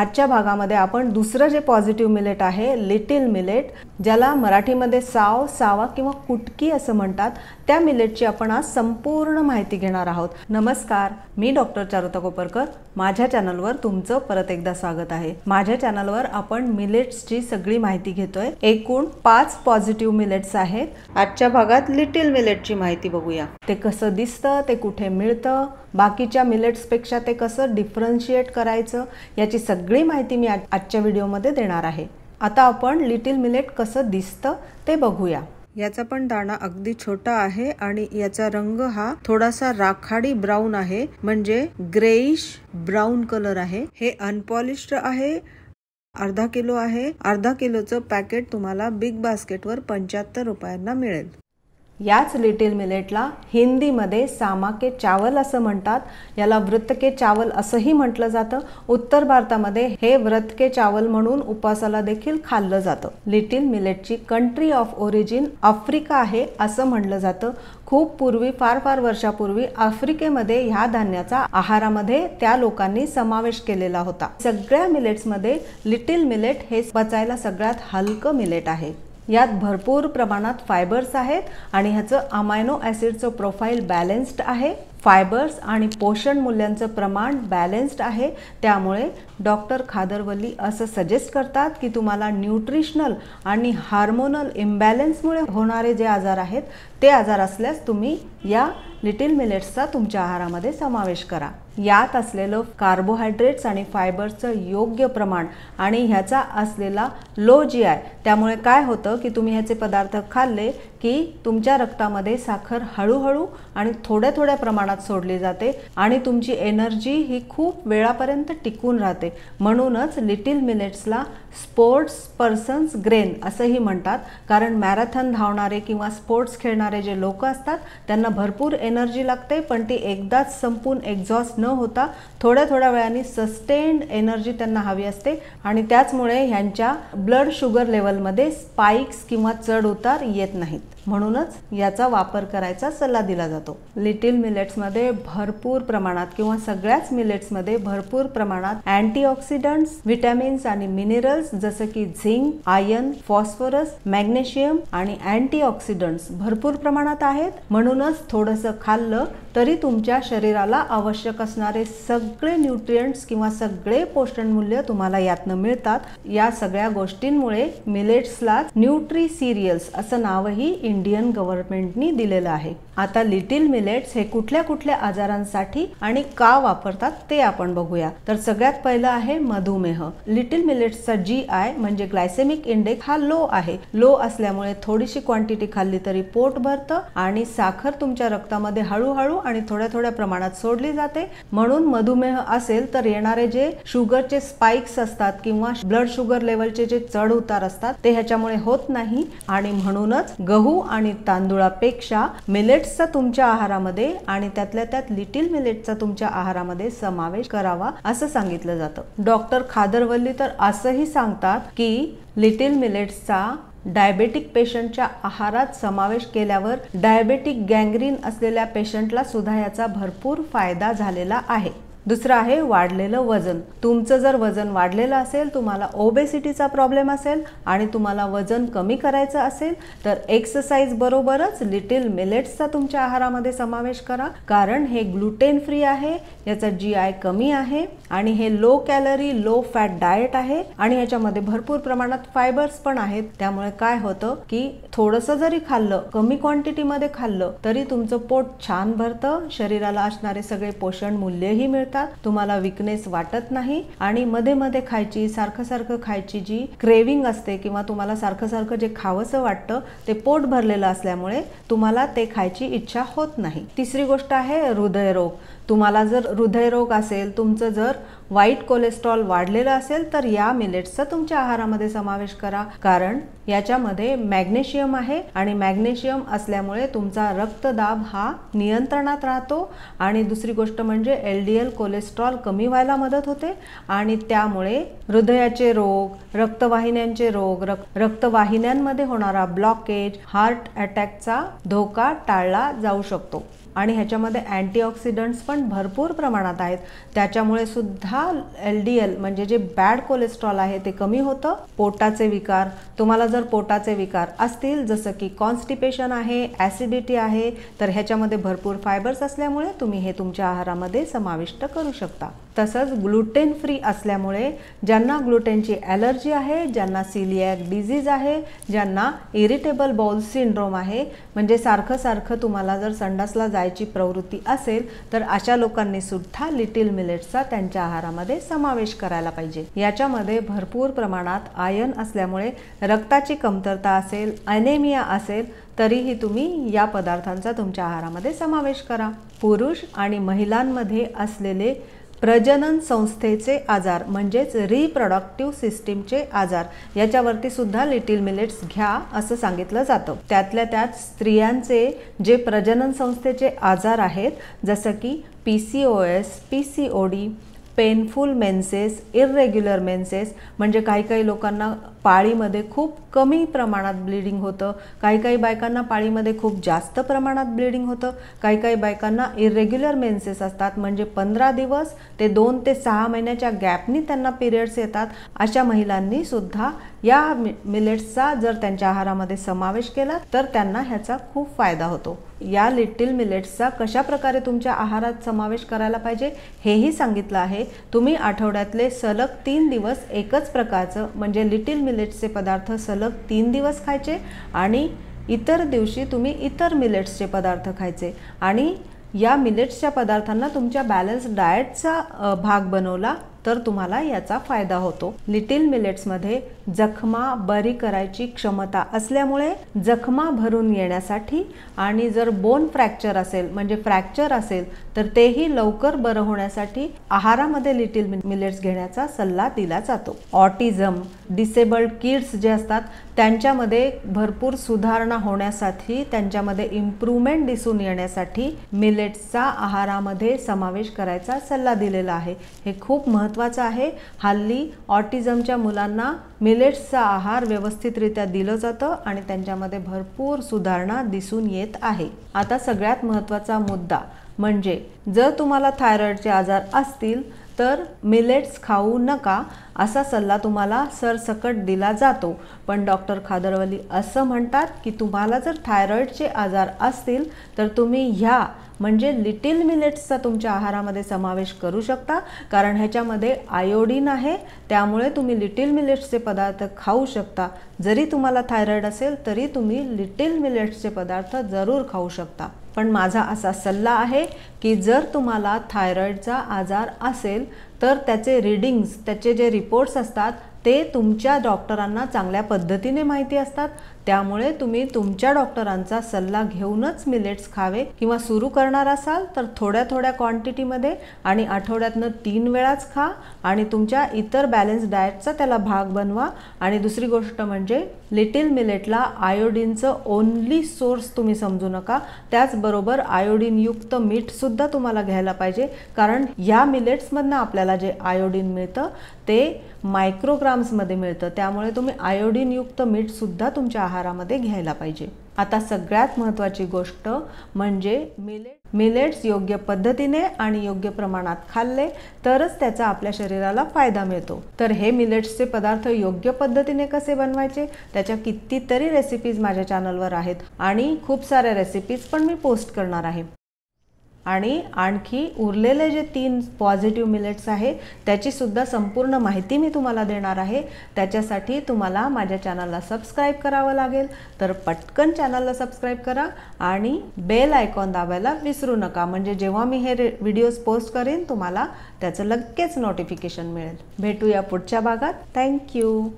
आजच्या भागामध्ये आपण दुसरं जे पॉझिटिव्ह मिलेट आहे लिटिल मिलेट ज्याला मराठीमध्ये साव सावा किंवा कुटकी असं म्हणतात त्या मिलेटची आपण आज संपूर्ण माहिती घेणार आहोत नमस्कार मी डॉक्टर चारुता कोपरकर माझ्या चॅनलवर तुमचं परत एकदा स्वागत आहे माझ्या चॅनलवर आपण मिलेट्सची सगळी माहिती घेतोय एकूण पाच पॉझिटिव्ह मिलेट्स आहेत आजच्या भागात लिटिल मिलेटची माहिती बघूया ते कसं दिसतं ते कुठे मिळतं बाकीच्या मिलेट्सपेक्षा ते कसं डिफरन्शिएट करायचं याची सगळी सगळी माहिती मी आजच्या व्हिडिओमध्ये देणार आहे आता आपण लिटिल मिलेट कसं दिसतं ते बघूया याचा पण दाणा अगदी छोटा आहे आणि याचा रंग हा थोडासा राखाडी ब्राऊन आहे म्हणजे ग्रेइश ब्राऊन कलर आहे हे अनपॉलिश्ड आहे अर्धा किलो आहे अर्धा किलोचं पॅकेट तुम्हाला बिग बास्केटवर पंच्याहत्तर रुपयांना मिळेल याच लिटिल मिलेटला हिंदीमध्ये सामा के चावल असं म्हणतात याला व्रत के चावल असंही म्हटलं जातं उत्तर भारतामध्ये हे व्रत के चावल म्हणून उपवासाला देखील खाल्लं जातं लिटिल मिलेटची कंट्री ऑफ ओरिजिन आफ्रिका आहे असं म्हटलं जातं खूप पूर्वी फार फार वर्षापूर्वी आफ्रिकेमध्ये ह्या धान्याचा आहारामध्ये त्या लोकांनी समावेश केलेला होता सगळ्या मिलेट्समध्ये लिटिल मिलेट हे पचायला सगळ्यात हलकं मिलेट आहे यात भरपूर प्रमाणात फायबर्स आहेत आणि ह्याचं अमायनो ॲसिडचं प्रोफाईल बॅलेन्स्ड आहे फायबर्स आणि पोषण मूल्यांचं प्रमाण बॅलेन्स्ड आहे त्यामुळे डॉक्टर खादरवल्ली असं सजेस्ट करतात की तुम्हाला न्यूट्रिशनल आणि हार्मोनल इम्बॅलेन्समुळे होणारे जे आजार आहेत ते आजार असल्यास तुम्ही या लिटिल मिलेट्सचा तुमच्या आहारामध्ये समावेश करा यात असलेलं कार्बोहायड्रेट्स आणि फायबर्सचं योग्य प्रमाण आणि ह्याचा असलेला लो जी आय त्यामुळे काय होतं की तुम्ही ह्याचे पदार्थ खाल्ले की तुमच्या रक्तामध्ये साखर हळूहळू आणि थोड्या थोड्या प्रमाणात सोडली जाते आणि तुमची एनर्जी ही खूप वेळापर्यंत टिकून राहते म्हणूनच लिटिल मिनेट्सला स्पोर्ट्स पर्सन्स ग्रेन असंही म्हणतात कारण मॅरेथॉन धावणारे किंवा स्पोर्ट्स खेळणारे जे लोक असतात त्यांना भरपूर एनर्जी लागते पण ती एकदाच संपून एक्झॉस्ट न होता थोड्या थोड्या वेळाने सस्टेन्ड एनर्जी त्यांना हवी असते आणि त्याचमुळे ह्यांच्या ब्लड शुगर लेवलमध्ये स्पाइक्स किंवा चढ उतार येत नाहीत म्हणूनच याचा वापर करायचा सल्ला दिला जातो लिटिल मिलेट्समध्ये भरपूर प्रमाणात किंवा सगळ्याच मिलेट्समध्ये भरपूर प्रमाणात अँटीऑक्सिडंट्स विटॅमिन्स आणि मिनरल्स जसं की झिंक आयन फॉस्फरस मॅग्नेशियम आणि अँटीऑक्सिडंट्स भरपूर प्रमाणात आहेत म्हणूनच थोडंसं खाल्लं तरी तुमच्या शरीराला आवश्यक असणारे सगळे न्यूट्रियंट्स किंवा सगळे पोषण मूल्य तुम्हाला यातनं मिळतात या सगळ्या गोष्टींमुळे मिलेट्सला न्यूट्री सिरियल्स असं नावही इंडिया इंडियन गव्हर्नमेंटनी दिलेलं आहे आता लिटिल मिलेट्स हे कुठल्या कुठल्या आजारांसाठी आणि का वापरतात ते आपण बघूया तर सगळ्यात पहिलं आहे मधुमेह लिटिल मिलेट्सचा जी आय म्हणजे ग्लायसेमिक इंडेक्स हा लो आहे लो असल्यामुळे थोडीशी क्वांटिटी खाल्ली तरी पोट भरतं आणि साखर तुमच्या रक्तामध्ये हळूहळू आणि थोड्या थोड्या प्रमाणात सोडली जाते म्हणून मधुमेह असेल तर येणारे जे शुगरचे स्पाइक्स असतात किंवा ब्लड शुगर लेवलचे जे चढ उतार असतात ते ह्याच्यामुळे होत नाही आणि म्हणूनच गहू आणि तांदुळापेक्षा मिलेट्स मिलेट्सचा तुमच्या आहारामध्ये आणि त्यातल्या त्यात लिटिल मिलेटचा तुमच्या आहारामध्ये समावेश करावा असं सांगितलं जातं डॉक्टर खादरवल्ली तर असंही सांगतात की लिटिल मिलेट्सचा डायबेटिक पेशंटच्या आहारात समावेश केल्यावर डायबेटिक गँग्रीन असलेल्या पेशंटला सुद्धा याचा भरपूर फायदा झालेला आहे दुसरं आहे वाढलेलं वजन तुमचं जर वजन वाढलेलं असेल तुम्हाला ओबेसिटीचा प्रॉब्लेम असेल आणि तुम्हाला वजन कमी करायचं असेल तर एक्सरसाइज बरोबरच लिटिल मिलेट्सचा तुमच्या आहारामध्ये समावेश करा कारण हे ग्लुटेन फ्री आहे याचा जी आय कमी आहे आणि हे low calorie low fat diet आहे आणि याच्यामध्ये भरपूर प्रमाणात फायबर्स पण आहेत त्यामुळे काय होतं की थोडंसं जरी खाल्लं कमी क्वांटिटीमध्ये खाल्लं तरी तुमचं पोट छान भरतं शरीराला असणारे सगळे पोषण मूल्यही मिळतं तुम्हाला विकनेस वाटत नाही आणि मध्ये मध्ये खायची सारखं सारखं खायची जी क्रेविंग असते किंवा तुम्हाला सारखं सारखं जे खावंसं वाटतं ते पोट भरलेलं असल्यामुळे तुम्हाला ते खायची इच्छा होत नाही तिसरी गोष्ट आहे हृदयरोग तुम्हाला जर हृदयरोग असेल तुमचं जर वाईट कोलेस्ट्रॉल वाढलेलं असेल तर या मिलेट्सचा तुमच्या आहारामध्ये समावेश करा कारण याच्यामध्ये मॅग्नेशियम आहे आणि मॅग्नेशियम असल्यामुळे तुमचा रक्तदाब हा नियंत्रणात राहतो आणि दुसरी गोष्ट म्हणजे एल डी एल कोलेस्ट्रॉल कमी व्हायला मदत होते आणि त्यामुळे हृदयाचे रोग रक्तवाहिन्यांचे रोग रक, रक्तवाहिन्यांमध्ये होणारा ब्लॉकेज हार्ट अटॅकचा धोका टाळला जाऊ शकतो आणि ह्याच्यामध्ये अँटीऑक्सिडंट्स पण भरपूर प्रमाणात आहेत त्याच्यामुळे सुद्धा एल डी एल म्हणजे जे बॅड कोलेस्ट्रॉल आहे ते कमी होतं पोटाचे विकार तुम्हाला जर पोटाचे विकार असतील जसं की कॉन्स्टिपेशन आहे ॲसिडिटी आहे तर ह्याच्यामध्ये भरपूर फायबर्स असल्यामुळे तुम्ही हे तुमच्या आहारामध्ये समाविष्ट करू शकता तसंच ग्लुटेन फ्री असल्यामुळे ज्यांना ग्लुटेनची ॲलर्जी आहे ज्यांना सिलियाक डिझीज आहे ज्यांना इरिटेबल बॉल सिंड्रोम आहे म्हणजे सारखं सारखं तुम्हाला जर संडासला जायची प्रवृत्ती असेल तर अशा लोकांनी सुद्धा लिटिल मिलेटचा त्यांच्या आहारामध्ये समावेश करायला पाहिजे याच्यामध्ये भरपूर प्रमाणात आयन असल्यामुळे रक्ताची कमतरता असेल अनेमिया असेल तरीही तुम्ही या पदार्थांचा तुमच्या आहारामध्ये समावेश करा पुरुष आणि महिलांमध्ये असलेले प्रजनन संस्थेचे आजार म्हणजेच रिप्रोडक्टिव्ह सिस्टीमचे आजार याच्यावरती सुद्धा लिटिल मिलेट्स घ्या असं सांगितलं जातं त्यातल्या त्यात स्त्रियांचे जे प्रजनन संस्थेचे आजार आहेत जसं की P C O S P C O D painful menses irregular menses म्हणजे काही काही लोकांना पाळीमध्ये खूप कमी प्रमाणात ब्लिडिंग होतं काही काही बायकांना पाळीमध्ये खूप जास्त प्रमाणात ब्लिडिंग होतं काही काही बायकांना इरेग्युलर मेन्सेस असतात म्हणजे पंधरा दिवस ते दोन ते सहा महिन्याच्या गॅपनी त्यांना पिरियड्स येतात अशा महिलांनी सुद्धा या मिलेट्सचा जर त्यांच्या आहारामध्ये समावेश केला तर त्यांना ह्याचा खूप फायदा होतो या लिटिल मिलेट्सचा कशा प्रकारे तुमच्या आहारात समावेश करायला पाहिजे हेही सांगितलं आहे तुम्ही आठवड्यातले सलग तीन दिवस एकच प्रकारचं म्हणजे लिटिल मिलेट्सचे पदार्थ सलग तीन दिवस खायचे आणि इतर दिवशी तुम्ही इतर मिलेट्सचे पदार्थ खायचे आणि या मिलेट्सच्या पदार्थांना तुमच्या बॅलन्स डाएटचा भाग बनवला तर तुम्हाला याचा फायदा होतो लिटिल मिलेट्समध्ये जखमा बरी करायची क्षमता असल्यामुळे जखमा भरून येण्यासाठी आणि जर बोन फ्रॅक्चर असेल म्हणजे फ्रॅक्चर असेल तर तेही लवकर बरं होण्यासाठी आहारामध्ये लिटिल मिलेट्स घेण्याचा सल्ला दिला जातो ऑटिझम डिसेबल्ड किड्स जे असतात त्यांच्यामध्ये भरपूर सुधारणा होण्यासाठी त्यांच्यामध्ये इम्प्रूव्हमेंट दिसून येण्यासाठी मिलेट्सचा आहारामध्ये समावेश करायचा सल्ला दिलेला आहे हे खूप महत्व महत्वाचा आहे हल्ली ऑटिझमच्या मुलांना मिलेट्सचा आहार व्यवस्थितरित्या दिलं जातं आणि त्यांच्यामध्ये भरपूर सुधारणा दिसून येत आहे आता सगळ्यात महत्वाचा मुद्दा म्हणजे जर तुम्हाला थायरॉईडचे आजार असतील तर मिलेट्स खाऊ नका असा सल्ला तुम्हाला सरसकट दिला जातो पण डॉक्टर खादरवली असं म्हणतात की तुम्हाला जर थायरॉईडचे आजार असतील तर तुम्ही ह्या म्हणजे लिटिल मिलेट्सचा तुमच्या आहारामध्ये समावेश करू शकता कारण ह्याच्यामध्ये आयोडीन आहे त्यामुळे तुम्ही लिटिल मिलेट्सचे पदार्थ खाऊ शकता जरी तुम्हाला थायरॉईड असेल तरी तुम्ही लिटिल मिलेट्सचे पदार्थ जरूर खाऊ शकता पण माझा असा सल्ला आहे की जर तुम्हाला थायरॉईडचा आजार असेल तर त्याचे रिडिंग्स त्याचे जे रिपोर्ट्स असतात ते तुमच्या डॉक्टरांना चांगल्या पद्धतीने माहिती असतात त्यामुळे तुम्ही तुमच्या डॉक्टरांचा सल्ला घेऊनच मिलेट्स खावे किंवा सुरू करणार असाल तर थोड्या थोड्या क्वांटिटीमध्ये आणि आठवड्यातनं तीन वेळाच खा आणि तुमच्या इतर बॅलन्स डाएटचा त्याला भाग बनवा आणि दुसरी गोष्ट म्हणजे लिटिल मिलेटला आयोडीनचं ओन्ली सोर्स तुम्ही समजू नका त्याचबरोबर आयोडीनयुक्त मीठसुद्धा तुम्हाला घ्यायला पाहिजे कारण या मिलेट्समधनं आपल्याला जे आयोडीन मिळतं ते मायक्रोग्राम्समध्ये मिळतं त्यामुळे तुम्ही आयोडीनयुक्त मीठसुद्धा तुमच्या आहार आहारामध्ये घ्यायला पाहिजे आता सगळ्यात महत्त्वाची गोष्ट म्हणजे मिलेट मिलेट्स योग्य पद्धतीने आणि योग्य प्रमाणात खाल्ले तरच त्याचा आपल्या शरीराला फायदा मिळतो तर हे मिलेट्सचे पदार्थ योग्य पद्धतीने कसे बनवायचे त्याच्या कितीतरी रेसिपीज माझ्या चॅनलवर आहेत आणि खूप साऱ्या रेसिपीज पण मी पोस्ट करणार आहे आणि आणखी उरलेले जे तीन पॉझिटिव्ह मिलेट्स आहे त्याचीसुद्धा संपूर्ण माहिती मी तुम्हाला देणार आहे त्याच्यासाठी तुम्हाला माझ्या चॅनलला सबस्क्राईब करावं लागेल तर पटकन चॅनलला सबस्क्राईब करा आणि बेल आयकॉन दाबायला विसरू नका म्हणजे जेव्हा मी हे रे व्हिडिओज पोस्ट करेन तुम्हाला त्याचं लगेच नोटिफिकेशन मिळेल भेटूया पुढच्या भागात थँक्यू